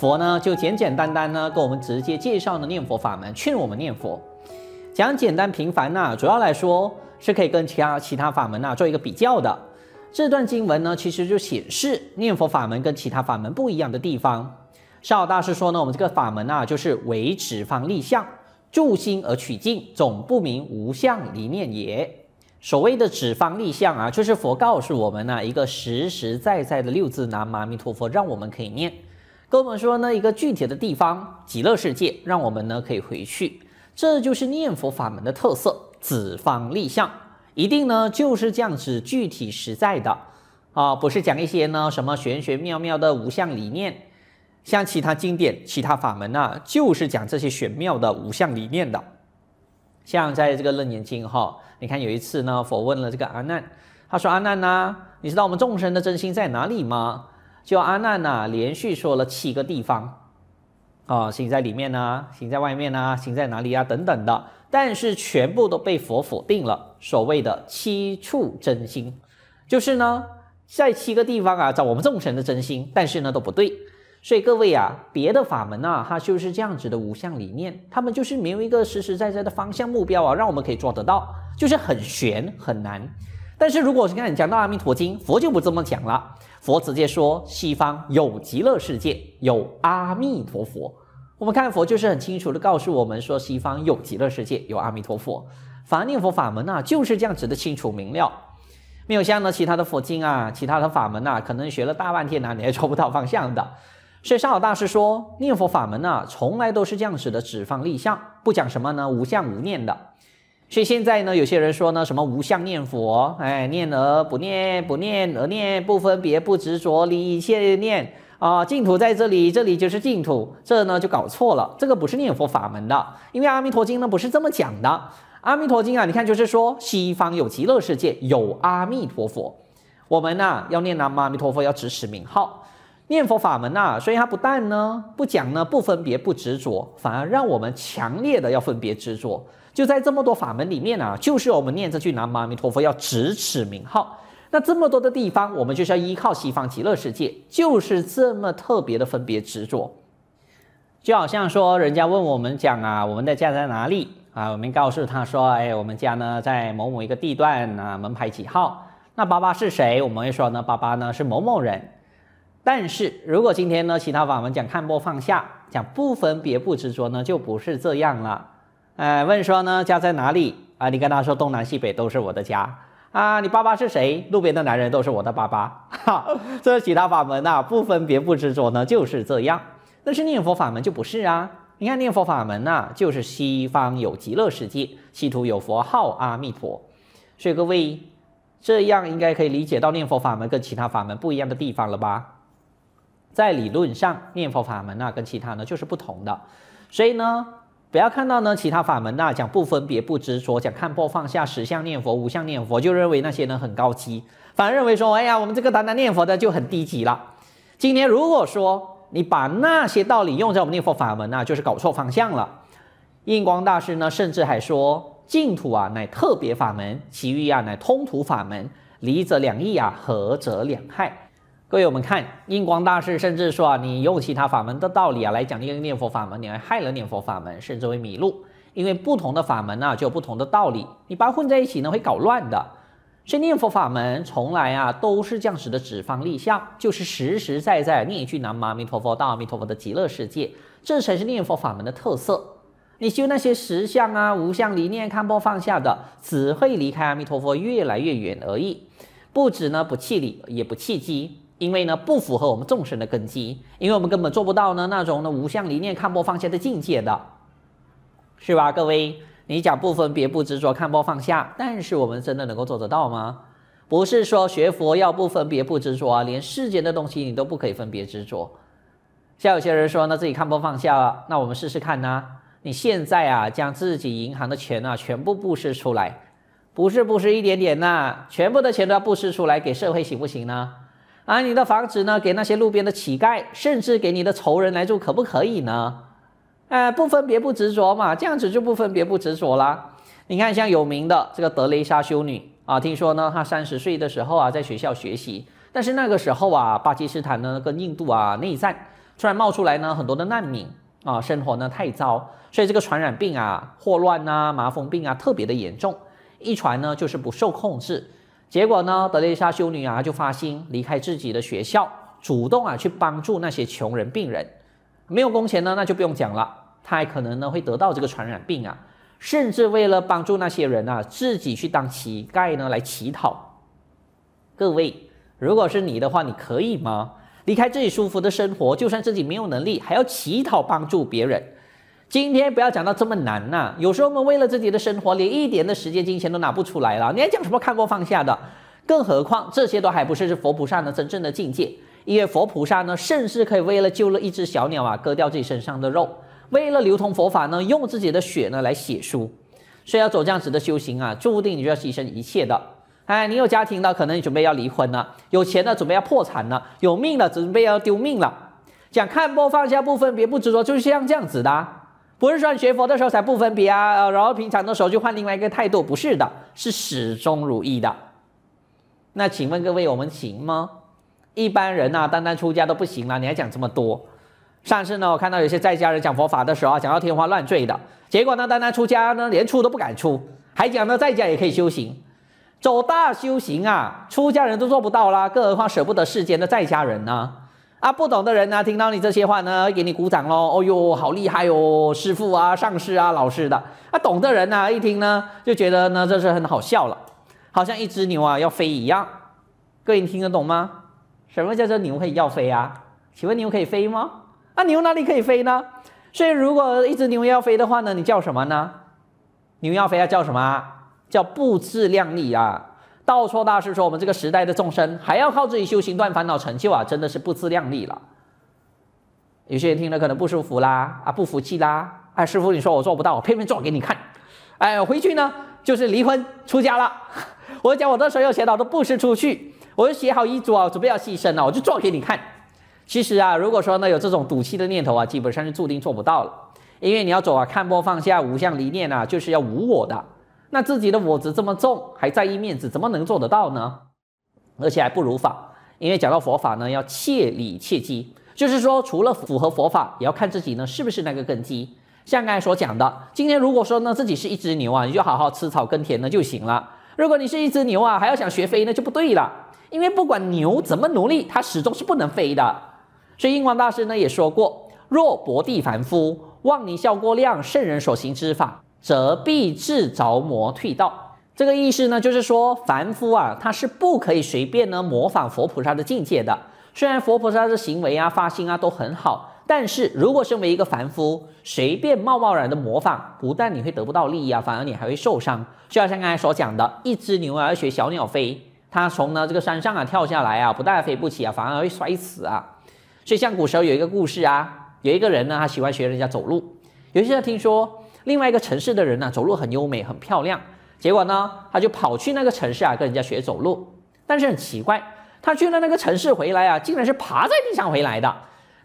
佛呢，就简简单单呢，跟我们直接介绍了念佛法门，劝我们念佛，讲简单平凡呐，主要来说是可以跟其他其他法门呐做一个比较的。这段经文呢，其实就显示念佛法门跟其他法门不一样的地方。少大师说呢，我们这个法门呢，就是唯指方立相，住心而取境，总不明无相离念也。所谓的指方立相啊，就是佛告诉我们呢一个实实在在的六字南无阿弥陀佛，让我们可以念。跟我们说呢，一个具体的地方，极乐世界，让我们呢可以回去。这就是念佛法门的特色，子方立相，一定呢就是这样子具体实在的啊，不是讲一些呢什么玄玄妙妙的无相理念。像其他经典、其他法门啊，就是讲这些玄妙的无相理念的。像在这个楞严经哈，你看有一次呢，佛问了这个阿难，他说阿难呐，你知道我们众生的真心在哪里吗？就阿难呐，连续说了七个地方，啊，心在里面呐，心在外面呐，心在哪里呀，等等的，但是全部都被佛否定了。所谓的七处真心，就是呢，在七个地方啊，找我们众神的真心，但是呢都不对。所以各位啊，别的法门呐，它就是这样子的无相理念，他们就是没有一个实实在在的方向目标啊，让我们可以做得到，就是很玄很难。但是，如果是看讲到《阿弥陀经》，佛就不这么讲了。佛直接说西方有极乐世界，有阿弥陀佛。我们看佛就是很清楚的告诉我们说，西方有极乐世界，有阿弥陀佛。凡念佛法门呐，就是这样子的清楚明了。没有像呢其他的佛经啊，其他的法门呐，可能学了大半天呐，你也找不到方向的。所以上老大师说，念佛法门呐，从来都是这样子的，只放立相，不讲什么呢？无相无念的。所以现在呢，有些人说呢，什么无相念佛，哎，念而不念，不念而念，不分别不执着，一切念啊，净土在这里，这里就是净土，这呢就搞错了，这个不是念佛法门的，因为《阿弥陀经》呢不是这么讲的，《阿弥陀经》啊，你看就是说西方有极乐世界，有阿弥陀佛，我们呢要念南无阿弥陀佛，要指使名号，念佛法门呐，所以它不但呢不讲呢不分别不执着，反而让我们强烈的要分别执着。就在这么多法门里面啊，就是我们念这句南无阿弥陀佛要直尺名号。那这么多的地方，我们就是要依靠西方极乐世界，就是这么特别的分别执着。就好像说，人家问我们讲啊，我们的家在哪里啊？我们告诉他说，哎，我们家呢在某某一个地段啊，门牌几号。那爸爸是谁？我们会说呢，爸爸呢是某某人。但是如果今天呢，其他法门讲看破放下，讲不分别不执着呢，就不是这样了。哎，问说呢，家在哪里？啊，你跟他说东南西北都是我的家啊。你爸爸是谁？路边的男人都是我的爸爸。哈，这其他法门呐，不分别不执着呢，就是这样。但是念佛法门就不是啊。你看念佛法门呐，就是西方有极乐世界，西土有佛号阿弥陀。所以各位，这样应该可以理解到念佛法门跟其他法门不一样的地方了吧？在理论上，念佛法门啊、跟其他呢就是不同的。所以呢。不要看到呢其他法门呐，讲不分别不执着，讲看破放下，十相念佛、无相念佛，就认为那些人很高级，反而认为说，哎呀，我们这个单单念佛的就很低级了。今天如果说你把那些道理用在我们念佛法门啊，就是搞错方向了。印光大师呢，甚至还说净土啊乃特别法门，其余啊乃通途法门，离则两益啊，合则两害。各位，我们看印光大师甚至说啊，你用其他法门的道理啊来讲这个念佛法门，你会害了念佛法门，甚至会迷路。因为不同的法门呢，就有不同的道理，你把混在一起呢，会搞乱的。所以念佛法门从来啊都是降子的指方立向，就是实实在在念一句南无阿弥陀佛到阿弥陀佛的极乐世界，这才是念佛法门的特色。你修那些实相啊、无相理念，看破放下的只会离开阿弥陀佛越来越远而已，不止呢不弃理，也不弃机。因为呢，不符合我们众生的根基，因为我们根本做不到呢那种呢无相理念看破放下的境界的，是吧？各位，你讲不分别不执着看破放下，但是我们真的能够做得到吗？不是说学佛要不分别不执着，啊，连世间的东西你都不可以分别执着。像有些人说，那自己看破放下了，那我们试试看呢？你现在啊，将自己银行的钱啊全部布施出来，不是布施一点点呐，全部的钱都要布施出来给社会，行不行呢？啊，你的房子呢给那些路边的乞丐，甚至给你的仇人来住，可不可以呢？呃，不分别不执着嘛，这样子就不分别不执着啦。你看，像有名的这个德雷莎修女啊，听说呢，她三十岁的时候啊，在学校学习，但是那个时候啊，巴基斯坦呢跟印度啊内战，突然冒出来呢很多的难民啊，生活呢太糟，所以这个传染病啊、霍乱啊、麻风病啊特别的严重，一传呢就是不受控制。结果呢，德蕾莎修女啊就发心离开自己的学校，主动啊去帮助那些穷人病人，没有工钱呢，那就不用讲了，她还可能呢会得到这个传染病啊，甚至为了帮助那些人啊，自己去当乞丐呢来乞讨。各位，如果是你的话，你可以吗？离开自己舒服的生活，就算自己没有能力，还要乞讨帮助别人？今天不要讲到这么难呐！有时候我们为了自己的生活，连一点的时间、金钱都拿不出来了，你还讲什么看破放下的？更何况这些都还不是佛菩萨的真正的境界，因为佛菩萨呢，甚至可以为了救了一只小鸟啊，割掉自己身上的肉；为了流通佛法呢，用自己的血呢来写书。所以要走这样子的修行啊，注定你就要牺牲一切的。哎，你有家庭的，可能你准备要离婚了；有钱的准备要破产了；有命的准备要丢命了。讲看破放下，不分别不执着，就是像这样子的。不是说你学佛的时候才不分别啊，然后平常的时候就换另外一个态度，不是的，是始终如一的。那请问各位，我们行吗？一般人呐，单单出家都不行了，你还讲这么多。上次呢，我看到有些在家人讲佛法的时候啊，讲到天花乱坠的，结果呢，单单出家呢，连出都不敢出，还讲呢，在家也可以修行，走大修行啊，出家人都做不到啦，更何况舍不得世间的在家人呢？啊，不懂的人呢，听到你这些话呢，给你鼓掌喽！哦哟，好厉害哟，师傅啊，上师啊，老师的啊，懂的人呢，一听呢，就觉得呢，这是很好笑了，好像一只牛啊要飞一样。各位你听得懂吗？什么叫做牛可以要飞啊？请问牛可以飞吗？啊，牛哪里可以飞呢？所以如果一只牛要飞的话呢，你叫什么呢？牛要飞要叫什么？叫不自量力啊！道错大师说：“我们这个时代的众生还要靠自己修行断烦恼成就啊，真的是不自量力了。有些人听了可能不舒服啦，啊不服气啦，哎师傅你说我做不到，我偏偏做给你看。哎，回去呢就是离婚出家了。我讲我的所有写钱都布施出去，我就写好遗嘱啊，准备要牺牲了，我就做给你看。其实啊，如果说呢有这种赌气的念头啊，基本上是注定做不到了，因为你要走啊看破放下五相离念啊，就是要无我的。”那自己的我执这么重，还在意面子，怎么能做得到呢？而且还不如法，因为讲到佛法呢，要切理切机，就是说除了符合佛法，也要看自己呢是不是那个根基。像刚才所讲的，今天如果说呢自己是一只牛啊，你就好好吃草耕田呢就行了。如果你是一只牛啊，还要想学飞那就不对了。因为不管牛怎么努力，它始终是不能飞的。所以印光大师呢也说过，若薄地凡夫妄念效过量，圣人所行之法。则必自着魔退道。这个意思呢，就是说凡夫啊，他是不可以随便呢模仿佛菩萨的境界的。虽然佛菩萨的行为啊、发心啊都很好，但是如果身为一个凡夫，随便贸贸然的模仿，不但你会得不到利益啊，反而你还会受伤。就好像刚才所讲的，一只牛儿学小鸟飞，它从呢这个山上啊跳下来啊，不但飞不起啊，反而会摔死啊。所以像古时候有一个故事啊，有一个人呢，他喜欢学人家走路，有些人听说。另外一个城市的人呢，走路很优美，很漂亮。结果呢，他就跑去那个城市啊，跟人家学走路。但是很奇怪，他去了那个城市回来啊，竟然是爬在地上回来的。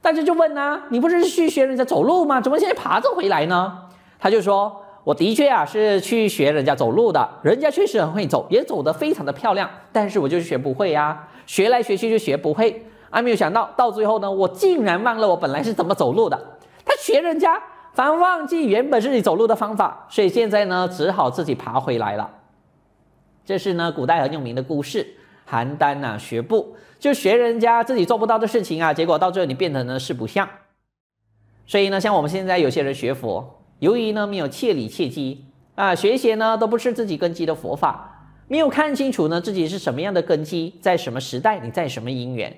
大家就问呢，你不是去学人家走路吗？怎么现在爬着回来呢？他就说，我的确啊是去学人家走路的，人家确实很会走，也走得非常的漂亮。但是我就学不会呀，学来学去就学不会。啊，没有想到，到最后呢，我竟然忘了我本来是怎么走路的。他学人家。凡忘记原本自己走路的方法，所以现在呢，只好自己爬回来了。这是呢，古代很有名的故事，邯郸啊、学步，就学人家自己做不到的事情啊，结果到最后你变成呢是不像。所以呢，像我们现在有些人学佛，由于呢没有切理切机啊，学一些呢都不是自己根基的佛法，没有看清楚呢自己是什么样的根基，在什么时代，你在什么因缘。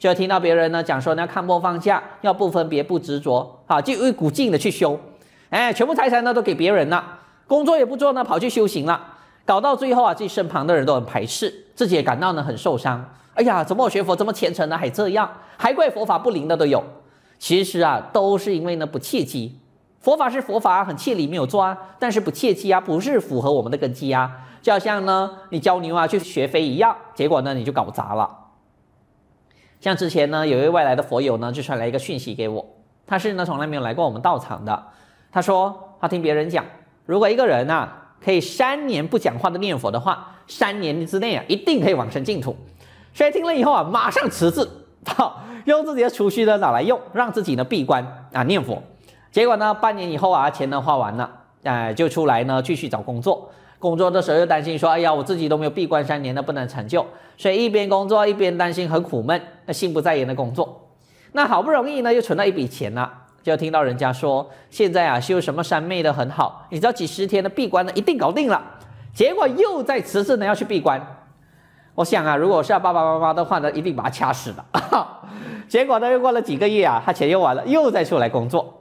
就听到别人呢讲说，要看破放下，要不分别不执着，好，就一股劲的去修，哎，全部财产呢都给别人了，工作也不做呢，跑去修行了，搞到最后啊，自己身旁的人都很排斥，自己也感到呢很受伤，哎呀，怎么我学佛这么虔诚呢，还这样，还怪佛法不灵的都有，其实啊都是因为呢不切机，佛法是佛法啊，很切理没有错啊，但是不切机啊，不是符合我们的根基啊，就好像呢你教牛啊去学飞一样，结果呢你就搞砸了。像之前呢，有一位外来的佛友呢，就传来一个讯息给我，他是呢从来没有来过我们道场的，他说他听别人讲，如果一个人啊可以三年不讲话的念佛的话，三年之内啊一定可以往生净土，所以听了以后啊，马上辞职，好 用自己的储蓄呢拿来用，让自己呢闭关啊念佛，结果呢半年以后啊，钱呢花完了，哎，就出来呢继续找工作。工作的时候又担心说，哎呀，我自己都没有闭关三年的不能成就，所以一边工作一边担心很苦闷，那心不在焉的工作。那好不容易呢又存了一笔钱了，就听到人家说现在啊修什么山妹的很好，你知道几十天的闭关呢一定搞定了。结果又在迟迟呢要去闭关。我想啊，如果是要爸爸妈妈的话呢，一定把他掐死了。结果呢又过了几个月啊，他钱用完了，又再出来工作。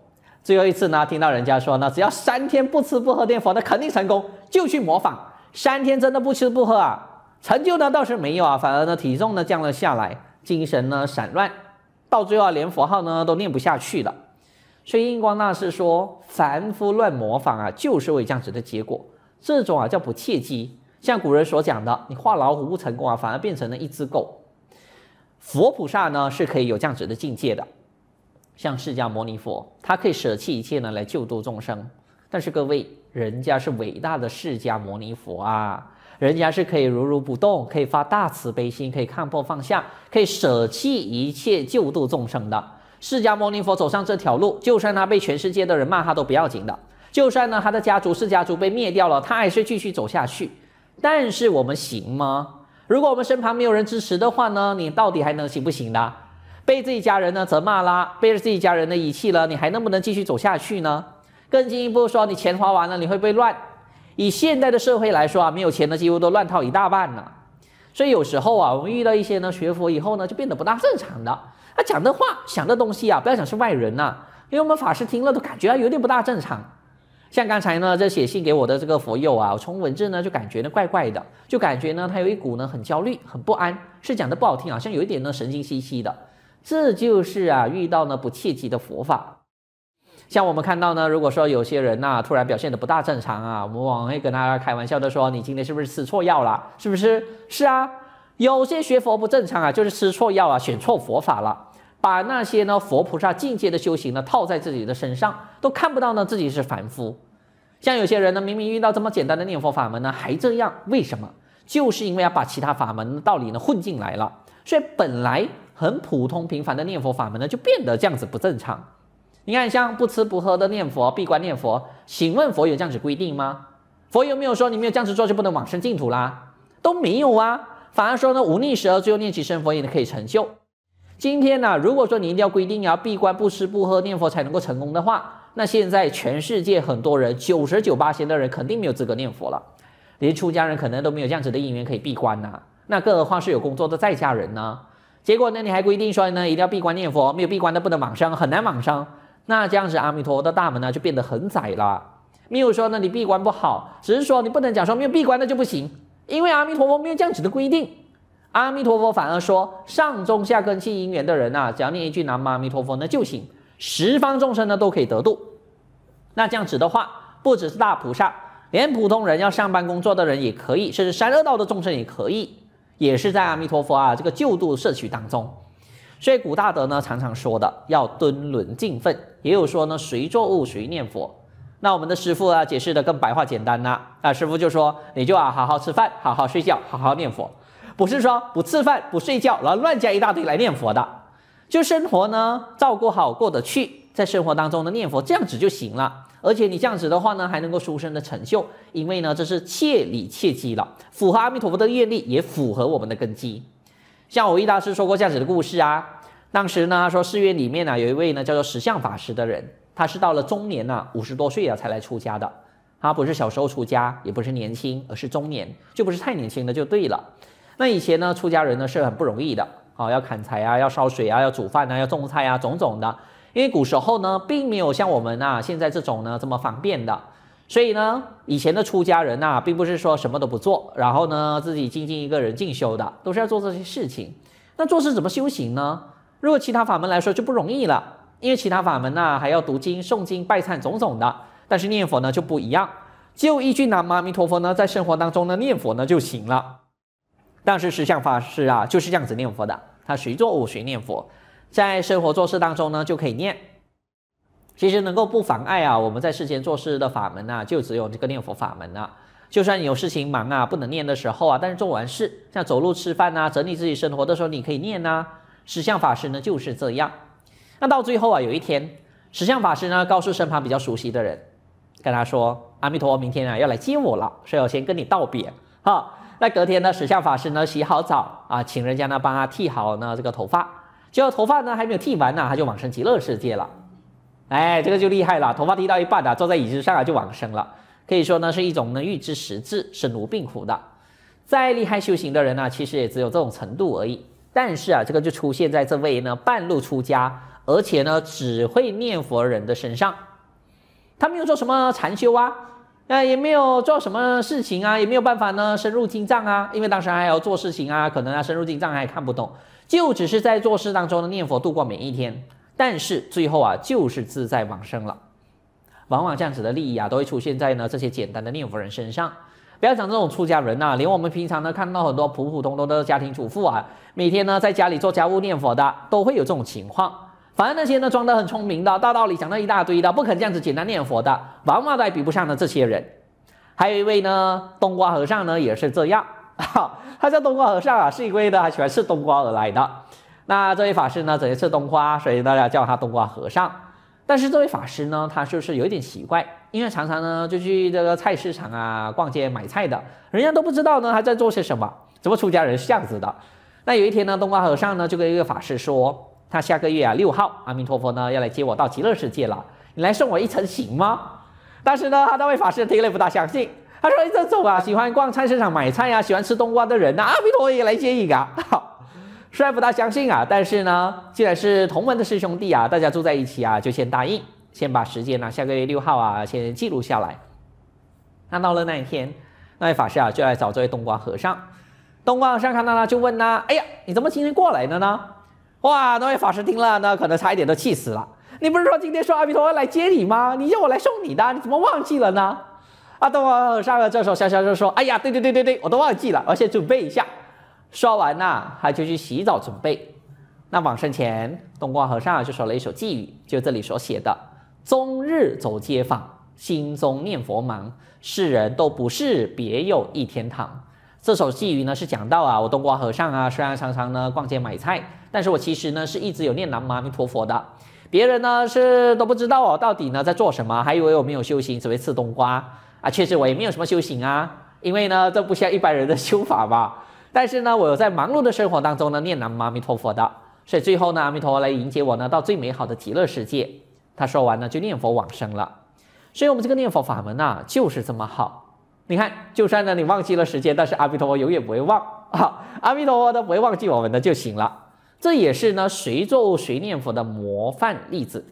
最后一次呢，听到人家说呢，只要三天不吃不喝念佛，那肯定成功，就去模仿三天真的不吃不喝啊，成就呢倒是没有啊，反而呢体重呢降了下来，精神呢散乱，到最后连佛号呢都念不下去了。所以印光大师说，凡夫乱模仿啊，就是为这样子的结果。这种啊叫不契机，像古人所讲的，你画老虎不成功啊，反而变成了一只狗。佛菩萨呢是可以有这样子的境界的。像释迦牟尼佛，他可以舍弃一切呢来救度众生。但是各位，人家是伟大的释迦牟尼佛啊，人家是可以如如不动，可以发大慈悲心，可以看破放下，可以舍弃一切救度众生的。释迦牟尼佛走上这条路，就算他被全世界的人骂，他都不要紧的。就算呢他的家族、世家族被灭掉了，他还是继续走下去。但是我们行吗？如果我们身旁没有人支持的话呢，你到底还能行不行的？被自己家人呢责骂啦，背着自己家人的遗弃了，你还能不能继续走下去呢？更进一步说，你钱花完了，你会不会乱？以现代的社会来说啊，没有钱的几乎都乱套一大半了。所以有时候啊，我们遇到一些呢学佛以后呢就变得不大正常的，他讲的话、想的东西啊，不要讲是外人呐，因为我们法师听了都感觉有点不大正常。像刚才呢，这写信给我的这个佛友啊，我从文字呢就感觉呢怪怪的，就感觉呢他有一股呢很焦虑、很不安，是讲的不好听，好像有一点呢神经兮兮的。这就是啊，遇到呢不切题的佛法。像我们看到呢，如果说有些人呐，突然表现的不大正常啊，我们往会跟他开玩笑的说，你今天是不是吃错药了？是不是？是啊，有些学佛不正常啊，就是吃错药啊，选错佛法了，把那些呢佛菩萨境界的修行呢套在自己的身上，都看不到呢自己是凡夫。像有些人呢，明明遇到这么简单的念佛法门呢，还这样，为什么？就是因为要把其他法门的道理呢混进来了，所以本来。很普通平凡的念佛法门呢，就变得这样子不正常。你看，像不吃不喝的念佛、闭关念佛，请问佛有这样子规定吗？佛有没有说你没有这样子做就不能往生净土啦？都没有啊，反而说呢，无逆时而最后念其身，佛也可以成就。今天呢，如果说你一定要规定你要闭关不吃不喝念佛才能够成功的话，那现在全世界很多人九十九八仙的人肯定没有资格念佛了，连出家人可能都没有这样子的因缘可以闭关呐。那更何况是有工作的在家人呢。结果呢？你还规定说呢，一定要闭关念佛，没有闭关的不能往生，很难往生。那这样子，阿弥陀佛的大门呢，就变得很窄了。没有说呢，你闭关不好，只是说你不能讲说没有闭关的就不行，因为阿弥陀佛没有这样子的规定。阿弥陀佛反而说，上中下根性因缘的人啊，只要念一句南无阿弥陀佛，那就行，十方众生呢都可以得度。那这样子的话，不只是大菩萨，连普通人要上班工作的人也可以，甚至三恶道的众生也可以。也是在阿弥陀佛啊，这个救度社区当中，所以古大德呢常常说的要敦伦尽奋，也有说呢谁做物谁念佛。那我们的师傅啊解释的更白话简单呢，那师傅就说你就啊好好吃饭，好好睡觉，好好念佛，不是说不吃饭不睡觉，然后乱加一大堆来念佛的，就生活呢照顾好过得去，在生活当中呢念佛这样子就行了。而且你这样子的话呢，还能够书生的成就，因为呢，这是切理切机了，符合阿弥陀佛的愿力，也符合我们的根基。像我一大师说过这样子的故事啊，当时呢，说寺院里面呢，有一位呢叫做石像法师的人，他是到了中年呢，五十多岁啊才来出家的，他不是小时候出家，也不是年轻，而是中年，就不是太年轻的就对了。那以前呢，出家人呢是很不容易的啊，要砍柴啊，要烧水啊，要煮饭啊，要种菜啊，种种的。因为古时候呢，并没有像我们啊现在这种呢这么方便的，所以呢，以前的出家人啊，并不是说什么都不做，然后呢自己静静一个人进修的，都是要做这些事情。那做事怎么修行呢？如果其他法门来说就不容易了，因为其他法门呢还要读经、诵经、拜忏种种的，但是念佛呢就不一样，就一句南无阿弥陀佛呢，在生活当中呢念佛呢就行了。但是实相法师啊就是这样子念佛的，他谁做我谁念佛。在生活做事当中呢，就可以念。其实能够不妨碍啊，我们在世间做事的法门呢，就只有这个念佛法门了。就算有事情忙啊，不能念的时候啊，但是做完事，像走路、吃饭呐，整理自己生活的时候，你可以念呐。石像法师呢就是这样。那到最后啊，有一天，石像法师呢告诉身旁比较熟悉的人，跟他说：“阿弥陀佛，明天啊要来接我了，所以我先跟你道别。”哈，那隔天呢，石像法师呢洗好澡啊，请人家呢帮他剃好呢这个头发。就头发呢还没有剃完呢，他就往生极乐世界了。哎，这个就厉害了，头发剃到一半啊，坐在椅子上啊就往生了。可以说呢是一种呢欲知实质生如病苦的。再厉害修行的人呢，其实也只有这种程度而已。但是啊，这个就出现在这位呢半路出家，而且呢只会念佛人的身上。他没有做什么禅修啊，呃也没有做什么事情啊，也没有办法呢深入经藏啊，因为当时还要做事情啊，可能啊深入经藏还看不懂。就只是在做事当中的念佛度过每一天，但是最后啊，就是自在往生了。往往这样子的利益啊，都会出现在呢这些简单的念佛人身上。不要讲这种出家人啊，连我们平常呢看到很多普普通通的家庭主妇啊，每天呢在家里做家务念佛的，都会有这种情况。反而那些呢装得很聪明的，大道理讲了一大堆的，不肯这样子简单念佛的，往往都还比不上的这些人。还有一位呢，冬瓜和尚呢，也是这样。好，他叫冬瓜和尚啊，是因为他喜欢吃冬瓜而来的。那这位法师呢，整天吃冬瓜，所以大家叫他冬瓜和尚。但是这位法师呢，他就是有一点奇怪，因为常常呢就去这个菜市场啊逛街买菜的，人家都不知道呢他在做些什么。怎么出家人是这样子的？那有一天呢，冬瓜和尚呢就跟一个法师说，他下个月啊六号，阿弥陀佛呢要来接我到极乐世界了，你来送我一程行吗？但是呢，他那位法师听了不大相信。他说：“哎，这种啊，喜欢逛菜市场买菜呀，喜欢吃冬瓜的人呐，阿弥陀佛也来接一个。”虽然不大相信啊，但是呢，既然是同门的师兄弟啊，大家住在一起啊，就先答应，先把时间呢，下个月六号啊，先记录下来。那到了那一天，那位法师啊，就来找这位冬瓜和尚。冬瓜和尚看到他就问呢：“哎呀，你怎么今天过来了呢？”哇，那位法师听了呢，可能差一点都气死了。你不是说今天说阿弥陀佛来接你吗？你叫我来送你的，你怎么忘记了呢？阿东瓜和尚这首，消消就说：“哎呀，对对对对对，我都忘记了，我先准备一下。”说完呐，他就去洗澡准备。那晚生前，东瓜和尚就说了一首寄语，就这里所写的：“终日走街坊，心中念佛忙，世人都不是，别有一天堂。”这首寄语呢，是讲到啊，我东瓜和尚啊，虽然常常呢逛街买菜，但是我其实呢是一直有念南无阿弥陀佛的。别人呢是都不知道我到底呢在做什么，还以为我没有修行，只会吃冬瓜。啊，确实我也没有什么修行啊，因为呢，这不像一般人的修法吧。但是呢，我有在忙碌的生活当中呢，念南无阿弥陀佛的，所以最后呢，阿弥陀佛来迎接我呢，到最美好的极乐世界。他说完呢，就念佛往生了。所以我们这个念佛法门呢，就是这么好。你看，就算呢你忘记了时间，但是阿弥陀佛永远不会忘啊，阿弥陀佛都不会忘记我们的就行了。这也是呢，谁做谁念佛的模范例子。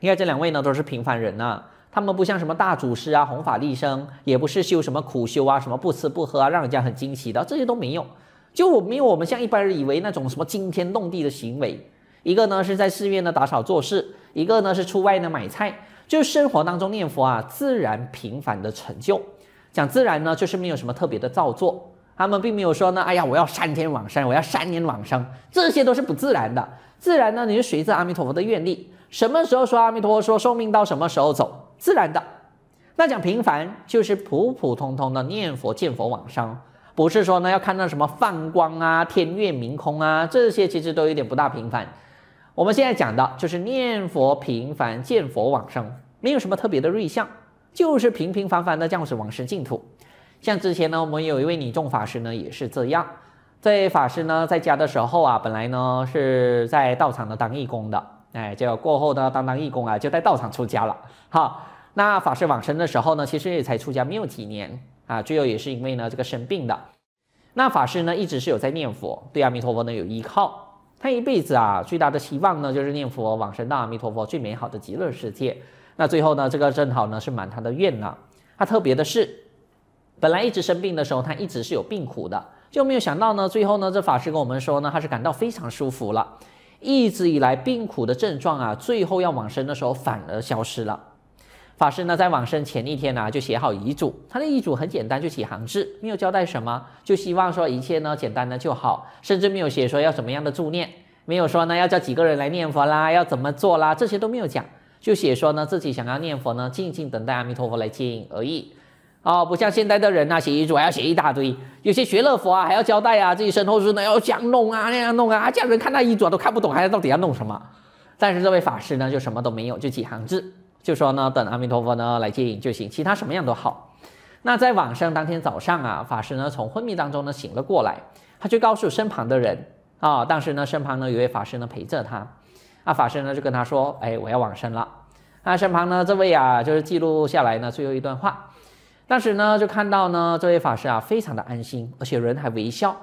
你看，这两位呢，都是平凡人呐。他们不像什么大祖师啊，弘法利生，也不是修什么苦修啊，什么不吃不喝啊，让人家很惊奇的，这些都没有。就没有我们像一般人以为那种什么惊天动地的行为。一个呢是在寺院呢打扫做事，一个呢是出外呢买菜，就是生活当中念佛啊，自然平凡的成就。讲自然呢，就是没有什么特别的造作。他们并没有说呢，哎呀，我要三天往生，我要三年往生，这些都是不自然的。自然呢，你是随着阿弥陀佛的愿力，什么时候说阿弥陀佛说寿命到什么时候走。自然的，那讲平凡就是普普通通的念佛见佛往生，不是说呢要看到什么放光啊、天月明空啊这些，其实都有点不大平凡。我们现在讲的就是念佛平凡见佛往生，没有什么特别的瑞相，就是平平凡凡的降子往生净土。像之前呢，我们有一位女众法师呢，也是这样。这位法师呢，在家的时候啊，本来呢是在道场呢当义工的。哎，结果过后呢，当当义工啊，就带道场出家了。好，那法师往生的时候呢，其实也才出家没有几年啊。最后也是因为呢，这个生病的，那法师呢，一直是有在念佛，对阿弥陀佛呢有依靠。他一辈子啊，最大的希望呢，就是念佛往生到阿弥陀佛最美好的极乐世界。那最后呢，这个正好呢是满他的愿呢。他特别的是，本来一直生病的时候，他一直是有病苦的，就没有想到呢，最后呢，这法师跟我们说呢，他是感到非常舒服了。一直以来病苦的症状啊，最后要往生的时候反而消失了。法师呢，在往生前一天呢，就写好遗嘱。他的遗嘱很简单，就几行字，没有交代什么，就希望说一切呢简单的就好，甚至没有写说要怎么样的助念，没有说呢要叫几个人来念佛啦，要怎么做啦，这些都没有讲，就写说呢自己想要念佛呢，静静等待阿弥陀佛来接引而已。啊，不像现代的人呐，写遗嘱还要写一大堆，有些学乐佛啊，还要交代啊，自己身后事呢，要这样弄啊，那样弄啊，家里人看到遗嘱都看不懂，还要到底要弄什么？但是这位法师呢，就什么都没有，就几行字，就说呢，等阿弥陀佛呢来接引就行，其他什么样都好。那在往生当天早上啊，法师呢从昏迷当中呢醒了过来，他就告诉身旁的人啊，当时呢身旁呢有位法师呢陪着他，啊法师呢就跟他说，哎，我要往生了，啊身旁呢这位啊就是记录下来呢最后一段话。当时呢，就看到呢，这位法师啊，非常的安心，而且人还微笑，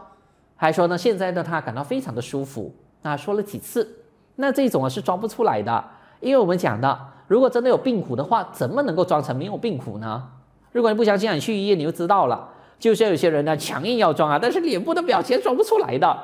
还说呢，现在的他感到非常的舒服。那说了几次，那这种啊是装不出来的，因为我们讲的，如果真的有病苦的话，怎么能够装成没有病苦呢？如果你不相信，你去医院你就知道了。就是有些人呢强硬要装啊，但是脸部的表情装不出来的，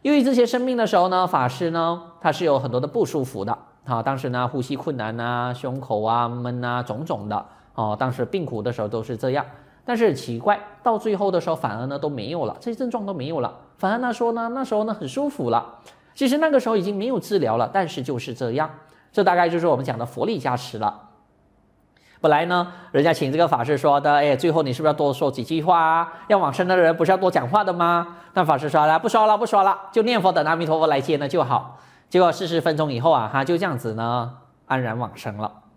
因为这些生病的时候呢，法师呢他是有很多的不舒服的啊，当时呢呼吸困难啊，胸口啊闷啊，肿肿的。哦，当时病苦的时候都是这样，但是奇怪，到最后的时候反而呢都没有了，这些症状都没有了，反而呢说呢那时候呢很舒服了。其实那个时候已经没有治疗了，但是就是这样，这大概就是我们讲的佛力加持了。本来呢人家请这个法师说的，哎，最后你是不是要多说几句话？啊？要往生的人不是要多讲话的吗？但法师说了，不说了，不说了，就念佛等阿弥陀佛来接呢就好。结果四十分钟以后啊，他就这样子呢安然往生了。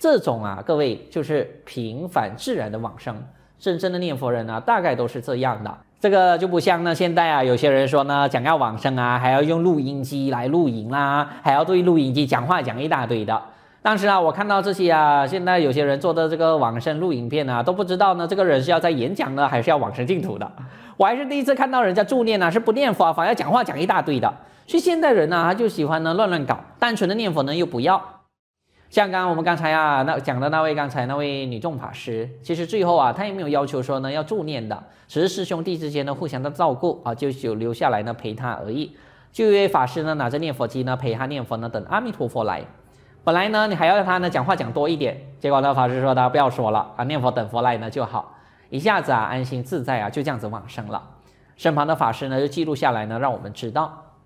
这种啊，各位就是平凡自然的往生，真正的念佛人呢，大概都是这样的。这个就不像呢，现在啊，有些人说呢，想要往生啊，还要用录音机来录影啦，还要对录音机讲话讲一大堆的。但是啊，我看到这些啊，现在有些人做的这个往生录影片啊，都不知道呢，这个人是要在演讲呢，还是要往生净土的？我还是第一次看到人家助念呢，是不念佛反而讲话讲一大堆的。所以现代人呢，他就喜欢呢，乱乱搞，单纯的念佛呢，又不要。像刚刚我们刚才啊，那讲的那位刚才那位女众法师，其实最后啊，他也没有要求说呢要助念的，只是师兄弟之间呢互相的照顾啊，就就留下来呢陪他而已。就一位法师呢拿着念佛机呢陪他念佛呢，等阿弥陀佛来。本来呢你还要让他呢讲话讲多一点，结果呢法师说他不要说了啊，念佛等佛来呢就好。一下子啊安心自在啊，就这样子往生了。身旁的法师呢就记录下来呢，让我们知道，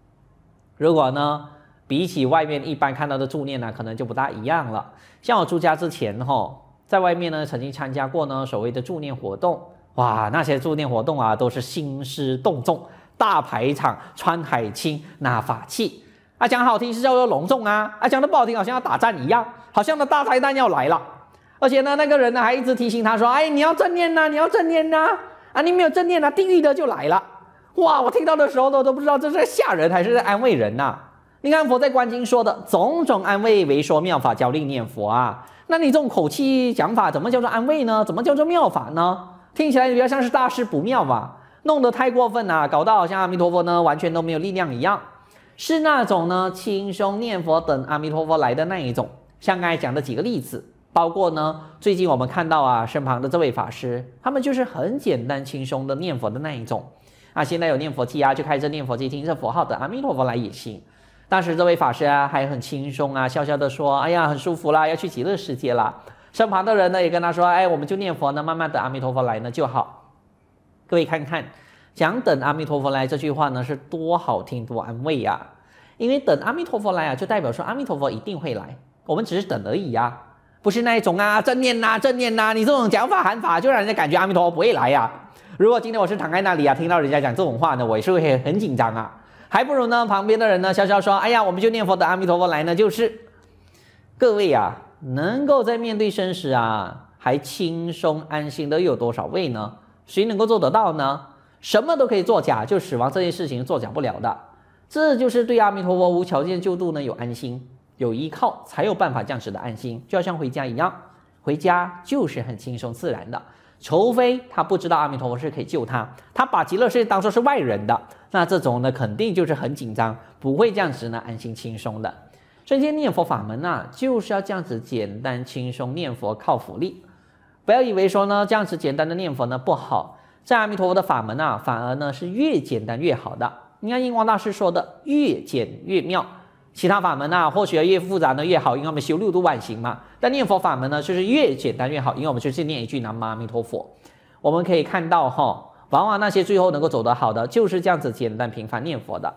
如果呢。比起外面一般看到的助念呢，可能就不大一样了。像我出家之前哈，在外面呢曾经参加过呢所谓的助念活动，哇，那些助念活动啊都是兴师动众，大排场，穿海青拿法器，啊，讲好听是叫做隆重啊，啊，讲的不好听好像要打仗一样，好像呢大灾难要来了。而且呢，那个人呢还一直提醒他说，哎，你要正念呐，你要正念呐，啊，你没有正念呐，地狱的就来了。哇，我听到的时候都都不知道这是在吓人还是在安慰人呐。你看，佛在《观经》说的种种安慰为说妙法，教令念佛啊。那你这种口气讲法，怎么叫做安慰呢？怎么叫做妙法呢？听起来比较像是大事不妙吧？弄得太过分了，搞得好像阿弥陀佛呢完全都没有力量一样，是那种呢轻松念佛等阿弥陀佛来的那一种。像刚才讲的几个例子，包括呢最近我们看到啊身旁的这位法师，他们就是很简单轻松的念佛的那一种啊。现在有念佛机啊，就开着念佛机，听着佛号等阿弥陀佛来也行。当时这位法师啊，还很轻松啊，笑笑的说：“哎呀，很舒服啦，要去极乐世界啦。”身旁的人呢，也跟他说：“哎，我们就念佛呢，慢慢等阿弥陀佛来呢就好。”各位看看，讲等阿弥陀佛来这句话呢，是多好听、多安慰呀！因为等阿弥陀佛来啊，就代表说阿弥陀佛一定会来，我们只是等而已呀，不是那一种啊，正念呐，正念呐，你这种讲法喊法，就让人家感觉阿弥陀佛不会来呀。如果今天我是躺在那里啊，听到人家讲这种话呢，我也是会很紧张啊。还不如呢，旁边的人呢，悄悄说，哎呀，我们就念佛的阿弥陀佛来呢，就是各位呀，能够在面对生死啊，还轻松安心的，又有多少位呢？谁能够做得到呢？什么都可以作假，就死亡这件事情作假不了的，这就是对阿弥陀佛无条件救度呢，有安心，有依靠，才有办法降世的安心，就要像回家一样，回家就是很轻松自然的。除非他不知道阿弥陀佛是可以救他，他把极乐世界当做是外人的，那这种呢肯定就是很紧张，不会这样子呢安心轻松的。这些念佛法门啊，就是要这样子简单轻松念佛靠福利，不要以为说呢这样子简单的念佛呢不好，在阿弥陀佛的法门啊，反而呢是越简单越好的。你看印光大师说的，越简越妙。其他法门啊，或许要越复杂的越好，因为我们修六度万行嘛。但念佛法门呢，就是越简单越好，因为我们就是念一句南无阿弥陀佛。我们可以看到哈，往往那些最后能够走得好的，就是这样子简单平凡念佛的。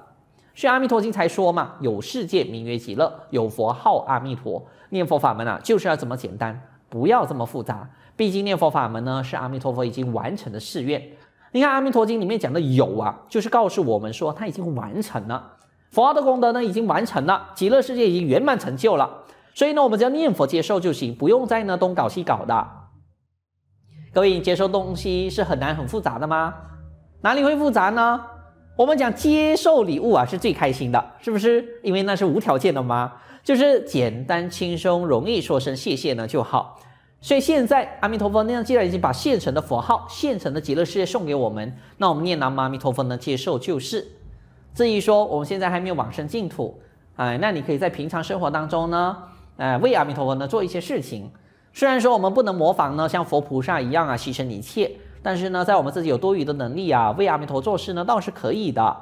是《阿弥陀经》才说嘛，有世界名曰极乐，有佛号阿弥陀。念佛法门啊，就是要这么简单，不要这么复杂。毕竟念佛法门呢，是阿弥陀佛已经完成的誓愿。你看《阿弥陀经》里面讲的有啊，就是告诉我们说他已经完成了。佛的功德呢，已经完成了，极乐世界已经圆满成就了，所以呢，我们只要念佛接受就行，不用再呢东搞西搞的。各位，你接受东西是很难很复杂的吗？哪里会复杂呢？我们讲接受礼物啊，是最开心的，是不是？因为那是无条件的吗？就是简单、轻松、容易，说声谢谢呢就好。所以现在阿弥陀佛那样，既然已经把现成的佛号、现成的极乐世界送给我们，那我们念南无阿弥陀佛呢，接受就是。至于说我们现在还没有往生净土，哎，那你可以在平常生活当中呢，哎，为阿弥陀佛呢做一些事情。虽然说我们不能模仿呢像佛菩萨一样啊牺牲一切，但是呢，在我们自己有多余的能力啊，为阿弥陀做事呢，倒是可以的。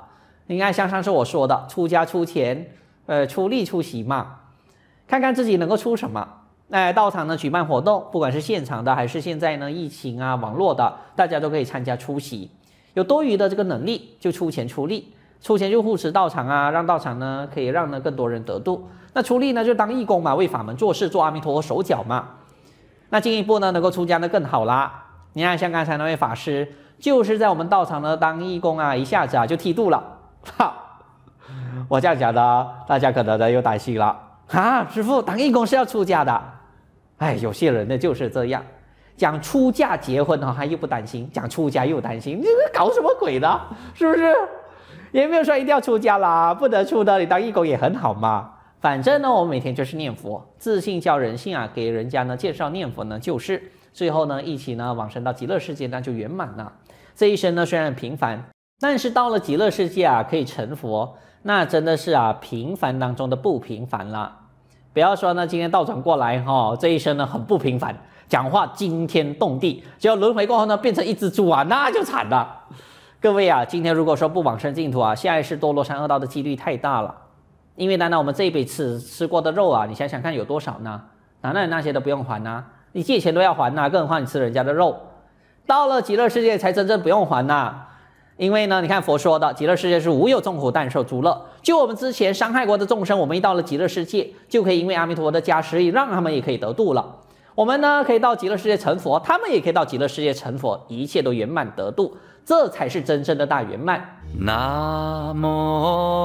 你看，像上次我说的，出家出钱，呃，出力出席嘛，看看自己能够出什么。哎，到场呢举办活动，不管是现场的还是现在呢疫情啊网络的，大家都可以参加出席。有多余的这个能力，就出钱出力。出钱就护持道场啊，让道场呢可以让呢更多人得度。那出力呢就当义工嘛，为法门做事，做阿弥陀佛手脚嘛。那进一步呢能够出家呢更好啦。你看像刚才那位法师，就是在我们道场呢当义工啊，一下子啊就剃度了。操，我这样讲的，大家可能呢又担心了啊，师傅当义工是要出家的。哎，有些人呢就是这样，讲出嫁结婚哈他又不担心，讲出家又担心，你这搞什么鬼的，是不是？也没有说一定要出家啦，不得出的，你当义工也很好嘛。反正呢，我每天就是念佛，自信教人性啊，给人家呢介绍念佛呢就是，最后呢一起呢往生到极乐世界，那就圆满了。这一生呢虽然平凡，但是到了极乐世界啊可以成佛，那真的是啊平凡当中的不平凡啦。不要说呢今天倒转过来哈，这一生呢很不平凡，讲话惊天动地，结果轮回过后呢变成一只猪啊，那就惨了。各位啊，今天如果说不往生净土啊，下一世堕落三恶道的几率太大了。因为呢，那我们这一辈子吃过的肉啊，你想想看有多少呢？哪那那些都不用还呐，你借钱都要还呐，更何况你吃人家的肉，到了极乐世界才真正不用还呐。因为呢，你看佛说的，极乐世界是无有众苦，但受诸乐。就我们之前伤害过的众生，我们一到了极乐世界，就可以因为阿弥陀佛的加持让他们也可以得度了。我们呢，可以到极乐世界成佛，他们也可以到极乐世界成佛，一切都圆满得度。这才是真正的大圆满。南无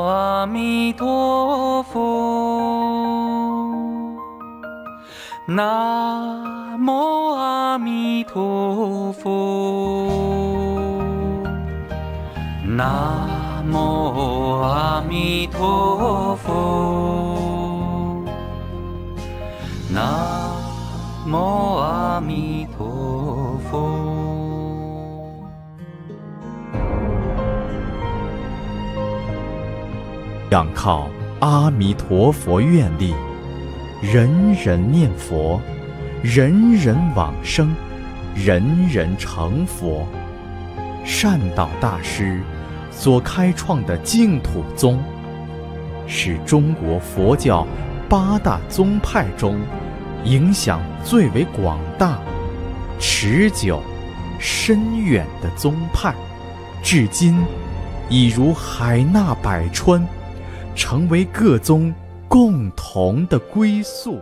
阿弥陀佛，南无阿弥陀佛，南无阿弥陀佛，南无。仰靠阿弥陀佛愿力，人人念佛，人人往生，人人成佛。善导大师所开创的净土宗，是中国佛教八大宗派中影响最为广大、持久、深远的宗派，至今已如海纳百川。成为各宗共同的归宿。